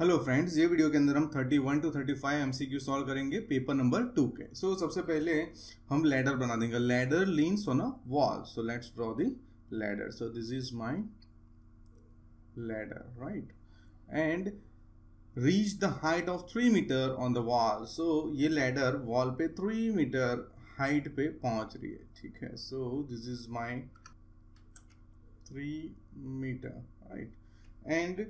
Hello friends ये video के अंदर हम 31 टू 35 एमसीक्यू सॉल्व करेंगे पेपर नंबर टू के सो so, सबसे पहले हम लैडर बना देंगे ladder leans on a wall so let's draw the ladder so this is my ladder right and reach the height of three metre on the wall so ये ladder wall पे three metre height पे पहुंच रही है ठीक है so this is my three metre right and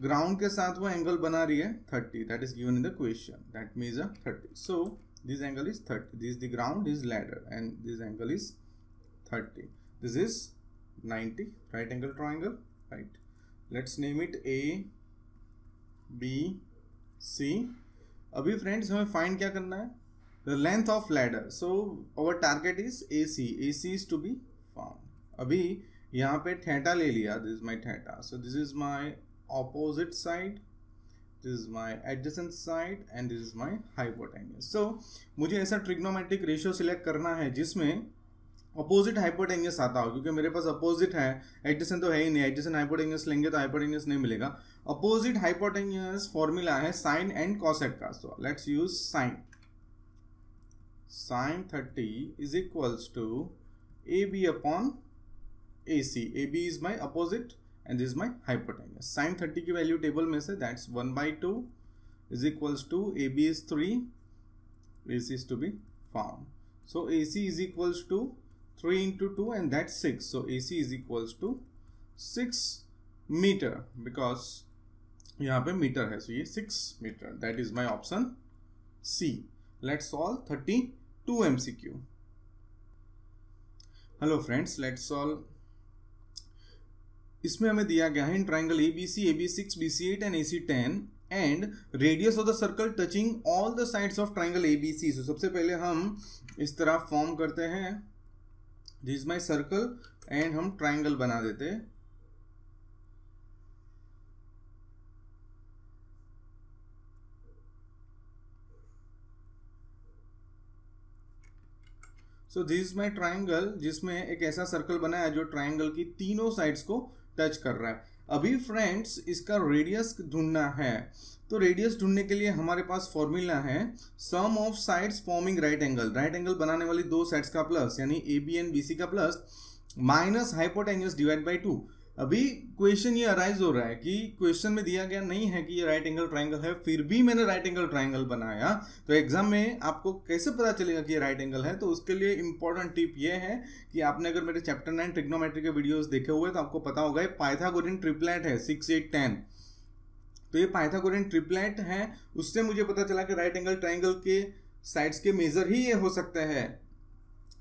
ground के साथ वो एंगल बना रही है thirty that is given in the question that means a thirty so this angle is thirty this the ground is ladder and this angle is thirty this is ninety right angle angle right let's name it A B C अभी friends हमें find क्या करना है the length of ladder so our target is A C A C is to be found अभी यहाँ पे theta ले लिया this is my theta so this is my opposite side this is my adjacent side and this is my hypotenuse so मुझे ऐसा trigonometric ratio select करना है जिसमें अपोजिट हाइपोटेंगस आता हो क्योंकि मेरे पास अपोजिट है एडजसेंट तो है ही नहीं एडजसेंट हाइपोटेंगस लेंगे तो हाइपोटेंगस नहीं मिलेगा अपोजिट हाइपोटेंगस फॉर्मूला है साइन एंड कॉसेक का so let's use sine sine thirty is equals to A B upon A C A B is my opposite and this is my hypotenuse sine thirty की value table में से that's one by two is equals to A B is three A C is to be found C is equals to three into two and and six so A C is equals to six metre because यहाँ पे metre है so ये six metre that is my option C let's solve C Q hello friends let's solve इसमें हमें दिया गया है in triangle A B C A B six B C eight and A C ten and radius of the circle touching all the sides of triangle A B C so सबसे पहले हम इस तरह फॉर्म करते हैं this my circle and हम triangle बना देते हैं सो दिस माई ट्राइंगल जिसमें एक ऐसा सर्कल बनाया जो ट्राइंगल की तीनों साइड्स को टच कर रहा है अभी फ्रेंड्स इसका रेडियस ढूंढना है तो रेडियस ढूंढने के लिए हमारे पास फॉर्मूला है sum of sides forming right angle right angle बनाने वाली दो साइड्स का प्लस यानी A B and B C का plus minus hypotenuse divide by two अभी क्वेश्चन ये अराइज हो रहा है कि क्वेश्चन में दिया गया नहीं है कि ये राइट एंगल ट्राइंगल है फिर भी मैंने राइट एंगल ट्राइंगल बनाया तो एग्जाम में आपको कैसे पता चलेगा कि ये राइट एंगल है तो उसके लिए इंपॉर्टेंट टिप ये है कि आपने अगर मेरे चैप्टर नाइन ट्रिग्नोमेट्री के वीडियोज देखे हुए तो आपको पता होगा ये पाइथागोरियन ट्रिपलेट है सिक्स एट टेन तो ये पाइथागोरियन ट्रिपलेट है उससे मुझे पता चला कि राइट एंगल ट्राइंगल के साइड्स के मेजर ही ये हो सकते हैं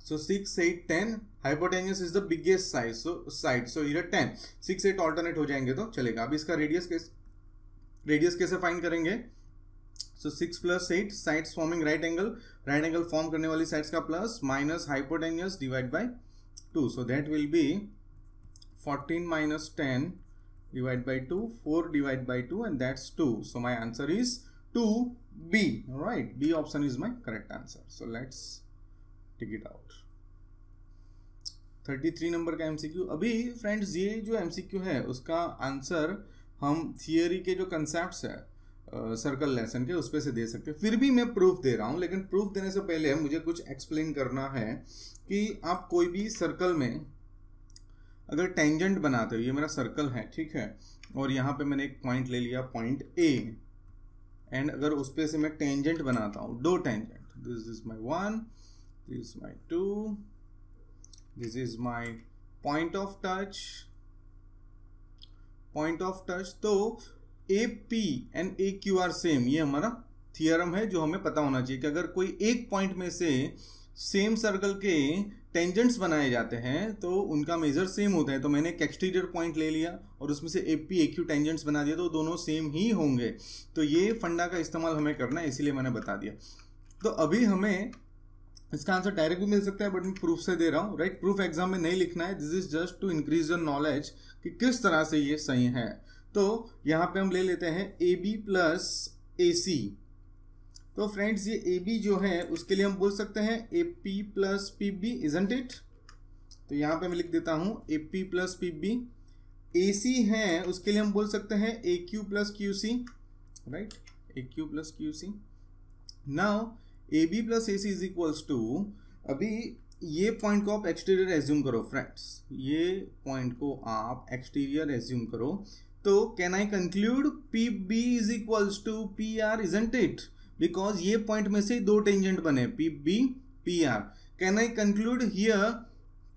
so six eight ten hypotenuse is the biggest size so side so इधर टेन सिक्स एट ऑल्टरनेट हो जाएंगे तो चलेगा अब इसका रेडियस कैसे रेडियस कैसे फाइंड करेंगे so six plus eight sides forming right angle right angle form करने वाली साइड्स का plus minus hypotenuse divide by two so that will be fourteen minus ten divide by two four divide by two and that's two so my answer is to B right B option is my correct answer so let's tick it out thirty three number का MCQ अभी friends ये जो MCQ है उसका answer हम theory के जो concept है सर्कल लेसन के उस पर से दे सकते हैं फिर भी मैं प्रूफ दे रहा हूँ लेकिन प्रूफ देने से पहले मुझे कुछ एक्सप्लेन करना है कि आप कोई भी सर्कल में अगर टेंजेंट बनाते हो ये मेरा सर्कल है ठीक है और यहाँ पे मैंने एक पॉइंट ले लिया पॉइंट ए एंड अगर उस पर से मैं टेंजेंट बनाता हूँ दो tangent this is my one this my two this is my point of touch point of touch तो A P and A Q are same ये हमारा थियरम है जो हमें पता होना चाहिए कि अगर कोई एक पॉइंट में से सेम सर्कल के टेंजेंट्स बनाए जाते हैं तो उनका मेजर सेम होता है तो मैंने एक एक्सटीरियर पॉइंट ले लिया और उसमें से A P A Q tangents बना दिया तो दोनों सेम ही होंगे तो ये फंडा का इस्तेमाल हमें करना है इसीलिए मैंने बता दिया तो अभी हमें इसका आंसर डायरेक्ट भी मिल सकता है बट मैं प्रूफ से दे रहा हूँ राइट प्रूफ एग्जाम में नहीं लिखना है this is just to increase your knowledge कि किस तरह से ये सही है तो यहाँ पे हम ले लेते हैं ए बी प्लस ए सी तो फ्रेंड्स ये ए बी जो है उसके लिए हम बोल सकते हैं A P plus P B isn't it तो यहाँ पे मैं लिख देता हूँ A P plus P B A C है उसके लिए हम बोल सकते हैं A Q plus Q C right A Q plus Q C now A B plus A C is equals to अभी ये पॉइंट को आप एक्सटीरियर एज्यूम करो फ्रेंड्स ये पॉइंट को आप एक्सटीरियर एज्यूम करो तो can I conclude P B is equals to P R ain't it because ये पॉइंट में से दो टेंजेंट बने P B P R can I conclude here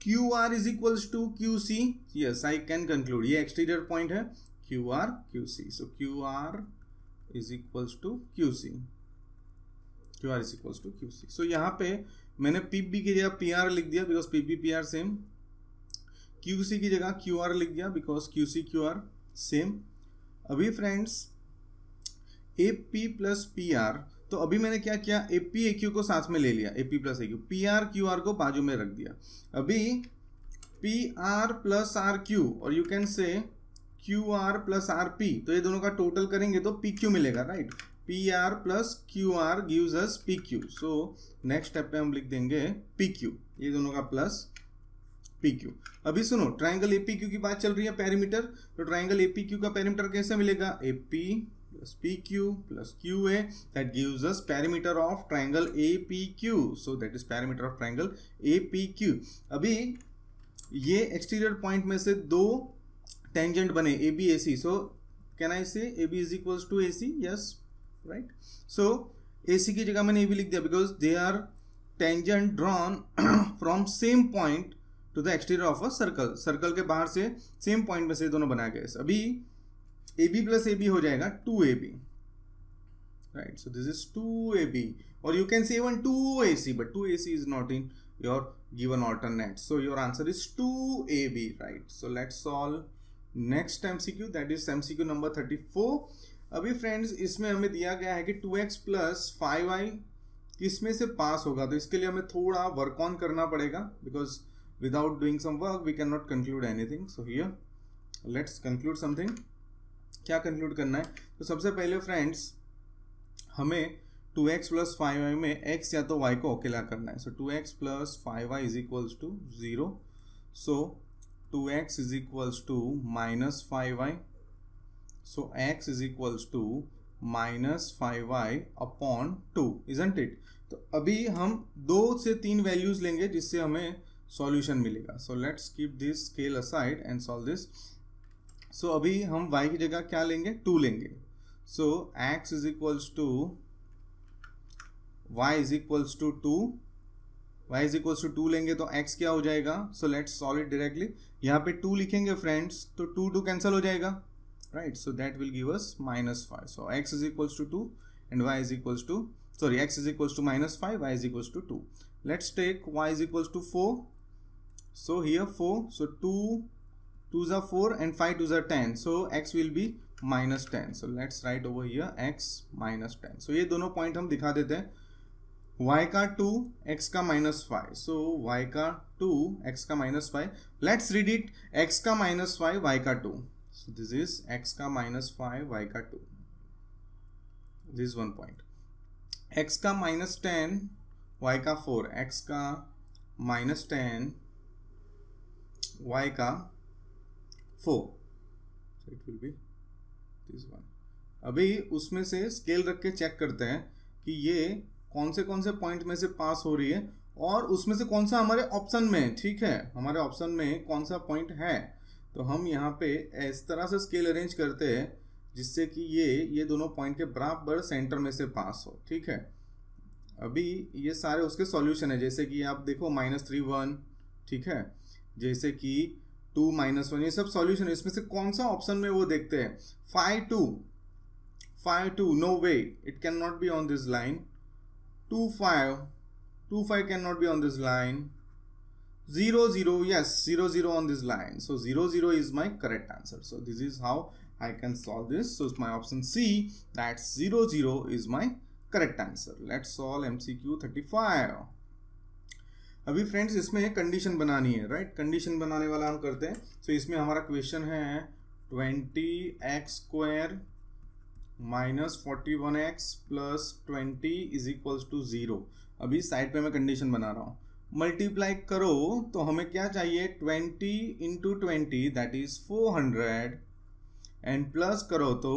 Q R is equals to Q C yes I can conclude ये exterior point है Q R Q C so Q R is equals to Q C Q R is equals to Q C so यहाँ पे मैंने P B की जगह P R लिख दिया because P B P R same Q C की जगह Q R लिख दिया because Q C Q are same अभी friends A P plus P R तो अभी मैंने क्या किया ए पी ए क्यू को साथ में ले लिया A P plus A Q P R Q R को बाजू में रख दिया अभी P R plus R Q और you can say Q R plus R P तो ये दोनों का टोटल करेंगे तो पी क्यू मिलेगा right P R plus Q R gives us P Q so next step पे हम लिख देंगे पी क्यू ये दोनों का प्लस पी क्यू अभी सुनो ट्राइंगल ए पी क्यू की बात चल रही है पैरीमीटर तो ट्राइंगल ए पी क्यू का पैरीमीटर कैसे मिलेगा A P that PQ S QA of triangle A P Q so that is that of triangle A P Q अभी ये एक्सटीरियर पॉइंट में से दो टेंजेंट बने A B A C so can I say A B is equals to A C yes right so A C की जगह मैंने ये भी लिख दिया because they are tangent drawn from same point to the exterior of a circle circle के बाहर से सेम पॉइंट में से दोनों बनाए गए अभी A B plus A B हो जाएगा two A B right so this is two A B और you can see even two A C but two A C is not in your given alternate so your answer is two A B right so let solve next M C Q that is M C Q number thirty four अभी friends इसमें हमें दिया गया है कि to X plus five I किसमें से पास होगा तो इसके लिए हमें थोड़ा वर्क ऑन करना पड़ेगा because without doing some work we can not conclude anything so here let's conclude something क्या कंक्लूड करना है तो सबसे पहले फ्रेंड्स हमें two X plus five Y में एक्स या तो वाई को अकेला करना है so two X plus five Y is equals to zero so two X is equals to minus five Y So x is equals to minus five Y upon two isn't it तो अभी हम दो से तीन values लेंगे जिससे हमें solution मिलेगा so let's keep this scale aside and solve this so अभी हम y की जगह क्या लेंगे टू लेंगे so x is equals to y is equals to two Y is equals to two लेंगे तो x क्या हो जाएगा so let's solve it directly यहाँ पे टू लिखेंगे फ्रेंड्स तो टू टू कैंसिल हो जाएगा right so that will give us minus 5 so x is equals to 2 and y is equals to sorry x is equals to minus 5 y is equals to 2 let's take y is equals to 4 so here 4 so 2 2s are 4 and 5 2s are 10 so x will be minus ten. So let's write over here x minus ten. So सो ये दोनों point हम दिखा देते y का 2 x का minus five. So y का 2 x का minus five. Let's read it x का minus five, y का 2 so this is x का माइनस फाइव वाई का two this is one point X का माइनस टेन वाई का four X का minus ten Y का four so it will be this one अभी उसमें से स्केल रख के चेक करते हैं कि ये कौन से कौन से पॉइंट में से पास हो रही है और उसमें से कौन सा हमारे ऑप्शन में ठीक है हमारे ऑप्शन में कौन सा पॉइंट है तो हम यहाँ पे इस तरह से स्केल अरेंज करते हैं जिससे कि ये ये दोनों पॉइंट के बराबर सेंटर में से पास हो ठीक है अभी ये सारे उसके सॉल्यूशन है जैसे कि आप देखो माइनस थ्री वन ठीक है जैसे कि टू माइनस वन ये सब सॉल्यूशन है इसमें से कौन सा ऑप्शन में वो देखते हैं five two five two no way it can not be on this line two five two five can not be on this line zero zero yes zero zero on this line so zero zero is my correct answer so this is how i can solve this so it's my option c that zero zero is my correct answer let's solve mcq 35 अभी friends इसमें एक condition बनानी है right right? Condition बनाने वाला हम करते हैं सो so, इसमें हमारा क्वेश्चन है twenty X square minus forty one X plus twenty is equals to zero अभी साइड पे मैं कंडीशन बना रहा हूँ मल्टीप्लाई करो तो हमें क्या चाहिए twenty into twenty that is four hundred and plus करो तो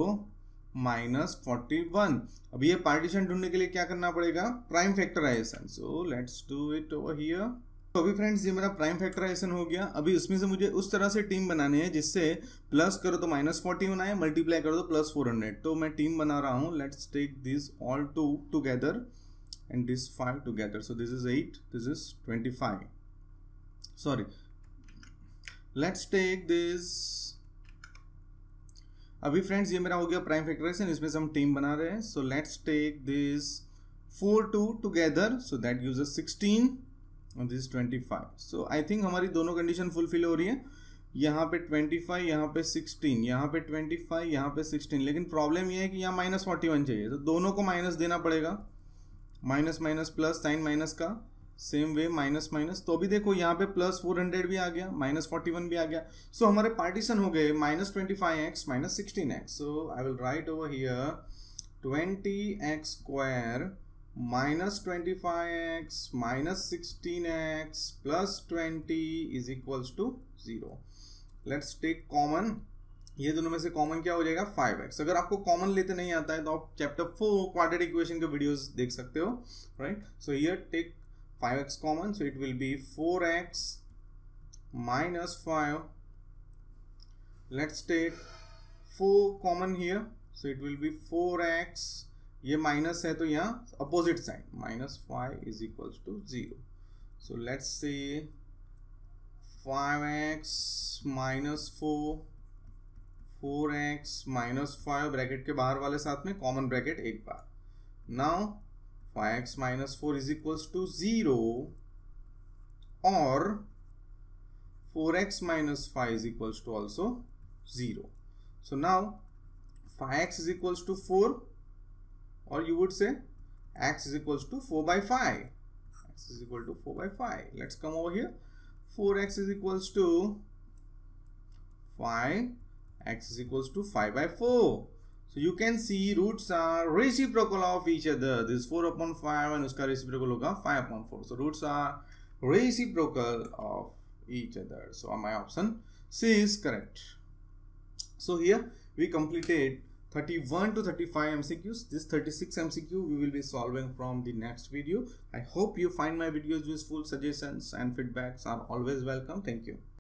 माइनस फोर्टी वन अब ये पार्टीशन ढूंढने के लिए क्या करना पड़ेगा prime factorization so let's do it over here तो अभी फ्रेंड्स ये मेरा प्राइम फैक्टराइजेशन हो गया अभी इसमें से मुझे उस तरह से टीम बनानी है जिससे प्लस करो तो माइनस फोर्टी वन आए मल्टीप्लाई करो तो प्लस फोर हंड्रेड तो मैं टीम बना रहा हूँ let's take this all two together and this 5 together so this is 8 this is 25 sorry let's take this अभी फ्रेंड्स ये मेरा हो गया प्राइम फैक्टराइजेशन इसमें से हम टीम बना रहे हैं so let's take this four two together so that gives us 16 और दिस 25 सो आई थिंक हमारी दोनों कंडीशन फुलफिल हो रही है यहाँ पे 25 यहाँ पे 16 यहाँ पे 25 यहाँ पे 16 लेकिन प्रॉब्लम ये है कि यहाँ माइनस फोर्टी चाहिए तो दोनों को माइनस देना पड़ेगा minus minus plus sign minus का सेम वे माइनस माइनस तो अभी देखो यहाँ पे प्लस फोर हंड्रेड भी आ गया माइनस फोर्टी वन भी आ गया सो so, हमारे पार्टीशन हो गए minus twenty five X minus sixteen X so I will write over here twenty X square minus twenty five X minus sixteen X plus twenty is equals to zero let's take common ये दोनों में से common क्या हो जाएगा five x अगर आपको common लेते नहीं आता है तो आप चैप्टर फोर क्वार्टर इक्वेशन के वीडियोस देख सकते हो right so here take five X common so it will be four X minus five let's take four common here so it will be four X ये minus है तो यहाँ opposite sign minus five is equal to zero so let's say five X minus four four X minus five bracket के बाहर वाले साथ में common bracket एक बार now five X minus four is equals to zero और four X minus five is equals to also zero five X is equal to four और you would say X is is to four by five X is equal to four by five let's come over here four X is equals to five x is equals to 5 by 4. So you can see roots are reciprocal of each other. This 4 upon 5 and uska reciprocal hoga 5 upon 4. So roots are reciprocal of each other. So my option C is correct. So here we completed 31 to 35 MCQs. This 36 MCQ we will be solving from the next video. I hope you find my videos useful. Suggestions and feedbacks are always welcome. Thank you.